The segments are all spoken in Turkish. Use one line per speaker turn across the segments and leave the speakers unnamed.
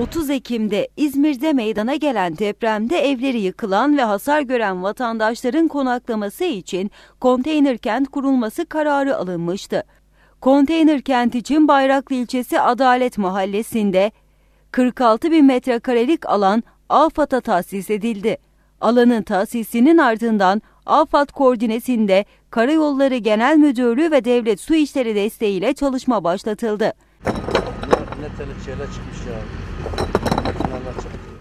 30 Ekim'de İzmir'de meydana gelen depremde evleri yıkılan ve hasar gören vatandaşların konaklaması için konteyner kent kurulması kararı alınmıştı. Konteyner kent için Bayraklı ilçesi Adalet Mahallesi'nde 46 bin metrekarelik alan AFAD'a tahsis edildi. Alanın tahsisinin ardından AFAD koordinesinde Karayolları Genel Müdürlüğü ve Devlet Su İşleri desteğiyle çalışma başlatıldı metrelik şeyler çıkmış ya.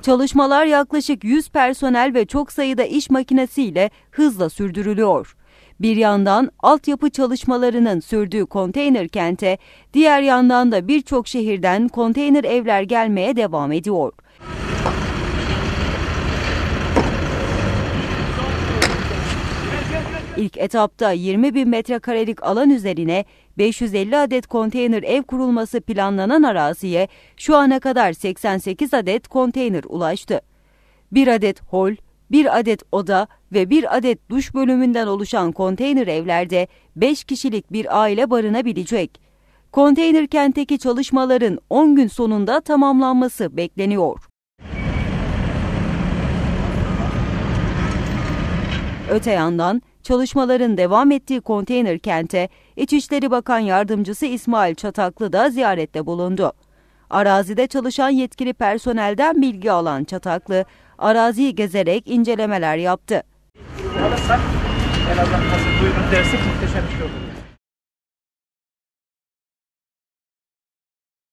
Çalışmalar yaklaşık 100 personel ve çok sayıda iş makinesiyle hızla sürdürülüyor. Bir yandan altyapı çalışmalarının sürdüğü konteyner kente, diğer yandan da birçok şehirden konteyner evler gelmeye devam ediyor. İlk etapta 20 bin metrekarelik alan üzerine 550 adet konteyner ev kurulması planlanan araziye şu ana kadar 88 adet konteyner ulaştı. Bir adet hol, bir adet oda ve bir adet duş bölümünden oluşan konteyner evlerde 5 kişilik bir aile barınabilecek. Konteyner kentteki çalışmaların 10 gün sonunda tamamlanması bekleniyor. Öte yandan çalışmaların devam ettiği konteyner kente İçişleri Bakan Yardımcısı İsmail Çataklı da ziyarette bulundu. Arazide çalışan yetkili personelden bilgi alan Çataklı, araziyi gezerek incelemeler yaptı. Alırsak en azından dersek muhteşem bir şey olur.